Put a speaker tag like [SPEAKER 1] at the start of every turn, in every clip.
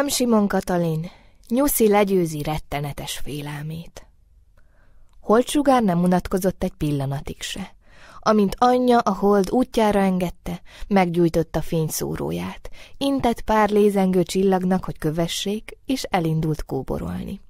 [SPEAKER 1] M. Simon Katalin, Nyuszi legyőzi rettenetes félelmét. Holtsugár nem unatkozott egy pillanatig se. Amint anyja a hold útjára engedte, meggyújtotta fényszóróját, intett pár lézengő csillagnak, hogy kövessék, és elindult kóborolni.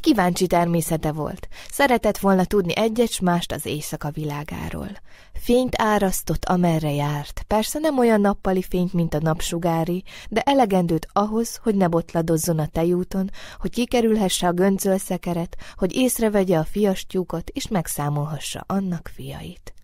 [SPEAKER 1] Kíváncsi természete volt. Szeretett volna tudni egyet mást az éjszaka világáról. Fényt árasztott, amerre járt. Persze nem olyan nappali fényt, mint a napsugári, de elegendőt ahhoz, hogy ne botladozzon a tejúton, hogy kikerülhesse a göncölszekeret, hogy észrevegye a fiastyúkot, és megszámolhassa annak fiait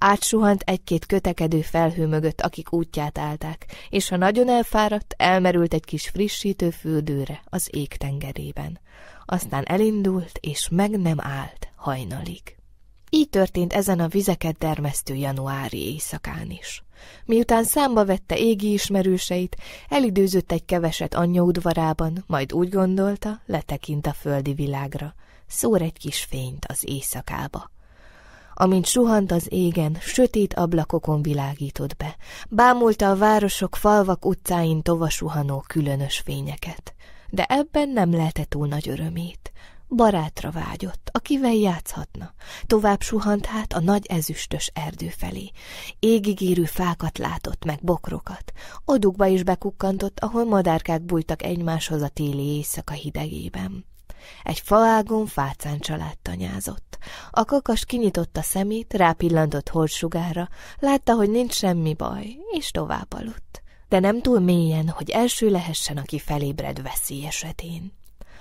[SPEAKER 1] átsuhant egy-két kötekedő felhő mögött, akik útját állták, és ha nagyon elfáradt, elmerült egy kis frissítő fürdőre az égtengerében. Aztán elindult, és meg nem állt hajnalig. Így történt ezen a vizeket dermesztő januári éjszakán is. Miután számba vette égi ismerőseit, elidőzött egy keveset anyja udvarában, majd úgy gondolta, letekint a földi világra, szór egy kis fényt az éjszakába amint suhant az égen, sötét ablakokon világított be. Bámulta a városok, falvak utcáin tovasuhanó különös fényeket. De ebben nem lelte túl nagy örömét. Barátra vágyott, akivel játszhatna. Tovább suhant hát a nagy ezüstös erdő felé. Égigérő fákat látott, meg bokrokat. Odukba is bekukkantott, ahol madárkák bújtak egymáshoz a téli éjszaka hidegében. Egy faágon fácán család tanyázott. A kakas kinyitotta szemét, rápillantott holdsugára, látta, hogy nincs semmi baj, és tovább aludt. De nem túl mélyen, hogy első lehessen, aki felébred veszély esetén.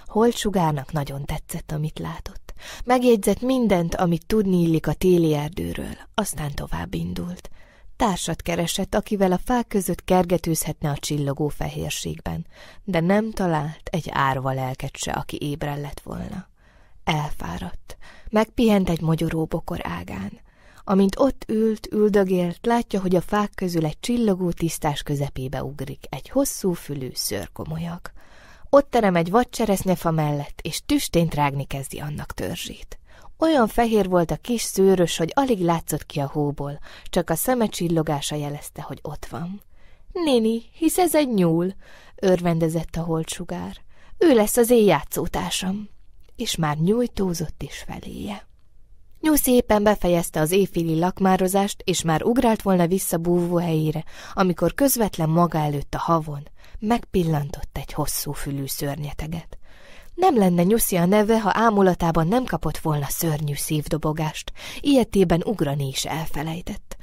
[SPEAKER 1] Holtsugárnak nagyon tetszett, amit látott. Megjegyzett mindent, amit tudni illik a téli erdőről, aztán tovább indult. Társat keresett, akivel a fák között kergetőzhetne a csillogó fehérségben, de nem talált egy árva lelket se, aki ébren lett volna. Elfáradt. Megpihent egy bokor ágán. Amint ott ült, üldögélt, látja, hogy a fák közül egy csillogó tisztás közepébe ugrik egy hosszú fülű szörkomolyak. Ott terem egy vadcseresznyefa mellett, és tüstént rágni kezdi annak törzsét. Olyan fehér volt a kis szőrös, hogy alig látszott ki a hóból, csak a szeme csillogása jelezte, hogy ott van. Néni, hisz ez egy nyúl, örvendezett a holtsugár. Ő lesz az én játszótársam és már nyújtózott is feléje. Nyú éppen befejezte az éjféli lakmározást, és már ugrált volna vissza búvó helyére, amikor közvetlen maga előtt a havon megpillantott egy hosszú fülű szörnyeteget. Nem lenne Nyuszi a neve, ha ámulatában nem kapott volna szörnyű szívdobogást, ilyetében ugrani is elfelejtett.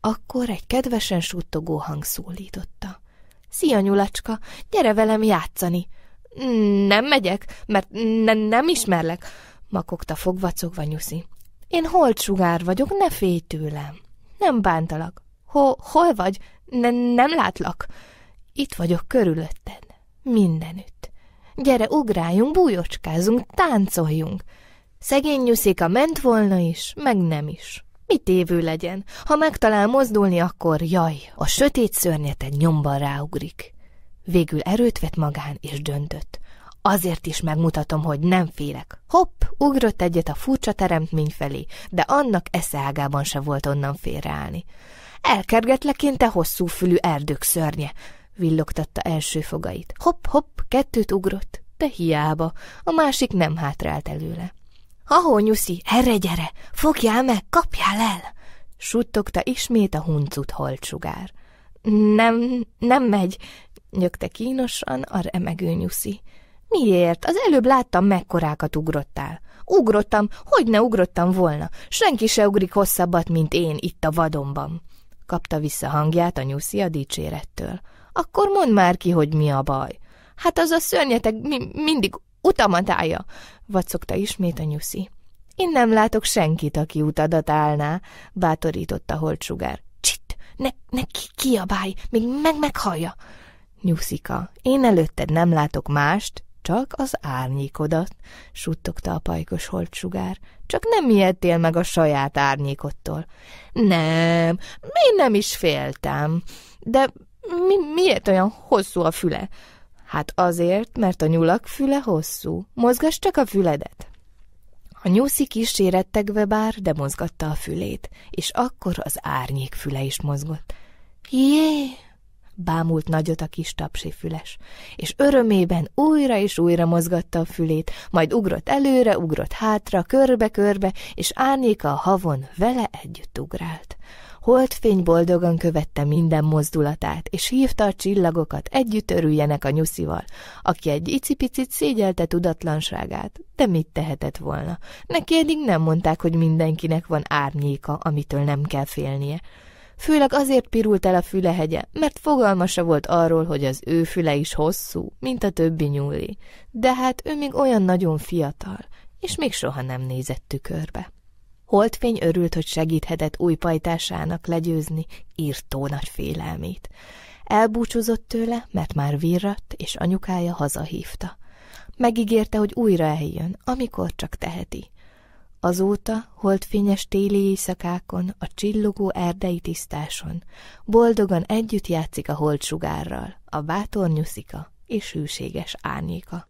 [SPEAKER 1] Akkor egy kedvesen suttogó hang szólította. – Szia, nyulacska, gyere velem játszani! Nem megyek, mert ne nem ismerlek, makogta fogvacogva Nyuszi. Én holtsugár vagyok, ne félj tőlem. Nem bántalak. Ho, hol vagy? Ne, nem látlak. Itt vagyok körülötted. Mindenütt. Gyere, ugráljunk, bújocskázunk, táncoljunk. Szegény nyuszika ment volna is, meg nem is. Mit évő legyen? Ha megtalál mozdulni, akkor jaj, a sötét szörnyete nyomban ráugrik. Végül erőt vett magán, és döntött. Azért is megmutatom, hogy nem félek. Hopp, ugrott egyet a furcsa teremtmény felé, de annak eszeágában se volt onnan félreállni. Elkergetlek én, te hosszú fülű erdők szörnye, villogtatta első fogait. Hopp, hopp, kettőt ugrott, de hiába, a másik nem hátrált előle. Ahó, nyuszi, erre gyere, fogjál meg, kapjál el! Suttogta ismét a huncut holtsugár. Nem, nem megy, nyögte kínosan a remegő nyuszi. Miért? Az előbb láttam, mekkorákat ugrottál. Ugrottam, hogy ne ugrottam volna. Senki se ugrik hosszabbat, mint én itt a vadonban. Kapta vissza hangját a nyuszi a dicsérettől. Akkor mondd már ki, hogy mi a baj. Hát az a szörnyeteg mi mindig utamat állja vacogta ismét a nyuszi. Én nem látok senkit, aki utadat állná, bátorította holtsugár. Csitt, ne, ne ki, kiabálj, még meg meghallja. Nyuszika, én előtted nem látok mást, csak az árnyékodat, suttogta a pajkos holtsugár. Csak nem ijedtél meg a saját árnyékodtól. Nem, én nem is féltem. De mi, miért olyan hosszú a füle? Hát azért, mert a nyulak füle hosszú. Mozgass csak a füledet. A nyuszi kísérettegve bár, de mozgatta a fülét, és akkor az árnyék füle is mozgott. Jé! bámult nagyot a kis tapsi füles, és örömében újra és újra mozgatta a fülét, majd ugrott előre, ugrott hátra, körbe-körbe, és Árnyéka a havon vele együtt ugrált. Holdfény boldogan követte minden mozdulatát, és hívta a csillagokat, együtt örüljenek a nyuszival, aki egy icipicit szégyelte tudatlanságát, de mit tehetett volna? Neki eddig nem mondták, hogy mindenkinek van árnyéka, amitől nem kell félnie. Főleg azért pirult el a fülehegye, mert fogalmasa volt arról, hogy az ő füle is hosszú, mint a többi nyúli. De hát ő még olyan nagyon fiatal, és még soha nem nézett tükörbe. Holtfény örült, hogy segíthetett új pajtásának legyőzni írtó nagy félelmét. Elbúcsúzott tőle, mert már virratt, és anyukája hazahívta. Megígérte, hogy újra eljön, amikor csak teheti. Azóta, holdfényes téli éjszakákon, a csillogó erdei tisztáson, boldogan együtt játszik a holdsugárral, a bátor nyuszika és hűséges árnyéka.